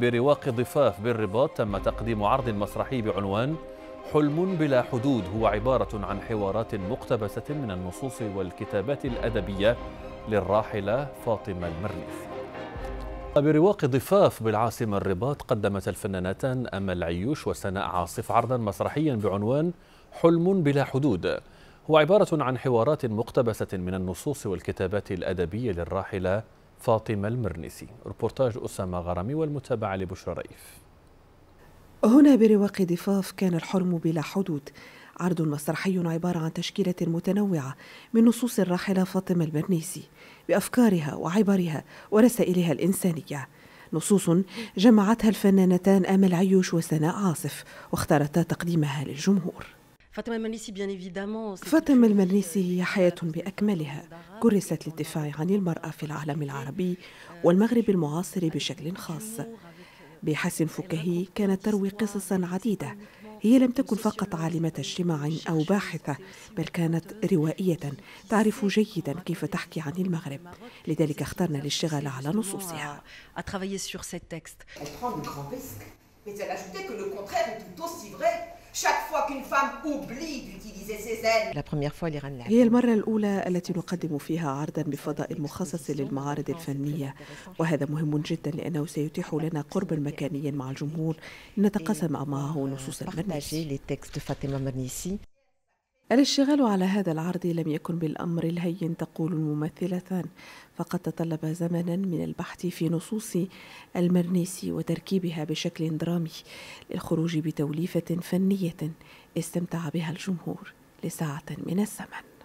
برواق ضفاف بالرباط تم تقديم عرض مسرحي بعنوان حلم بلا حدود هو عبارة عن حوارات مقتبسة من النصوص والكتابات الأدبية للراحلة فاطمة المريف برواق ضفاف بالعاصمة الرباط قدمت الفنانتان أمل عيوش وسناء عاصف عرضا مسرحيا بعنوان حلم بلا حدود هو عبارة عن حوارات مقتبسة من النصوص والكتابات الأدبية للراحلة فاطمة المرنسي ربورتاج أسامة غرامي والمتابعة لبشرى رئيف هنا برواق ضفاف كان الحلم بلا حدود عرض مسرحي عبارة عن تشكيلة متنوعة من نصوص الراحلة فاطمة المرنيسي بأفكارها وعبرها ورسائلها الإنسانية نصوص جمعتها الفنانتان آمل عيوش وسناء عاصف واختارتا تقديمها للجمهور فاطمة المنيسي هي euh, حياة بأكملها كرست للدفاع عن المرأة في العالم العربي والمغرب المعاصر بشكل خاص بحسن فكهي كانت تروي قصصا عديدة هي لم تكن فقط عالمة اجتماع أو باحثة بل كانت روائية تعرف جيدا كيف تحكي عن المغرب لذلك اخترنا الاشتغال على نصوصها Mais elle ajoutait que le contraire est tout aussi vrai. Chaque fois qu'une femme oublie d'utiliser ses ailes. La première fois, هي المرة الأولى التي نقدم فيها عرضا بفضاء مخصص للمعارض الفنية وهذا مهم جدا لأنه سيتيح لنا قربا مكانيا مع الجمهور لنتقاسم معه نصوص المرنيسي الاشتغال على هذا العرض لم يكن بالأمر الهين تقول الممثلتان فقد تطلب زمنا من البحث في نصوص المرنيس وتركيبها بشكل درامي للخروج بتوليفة فنية استمتع بها الجمهور لساعة من الزمن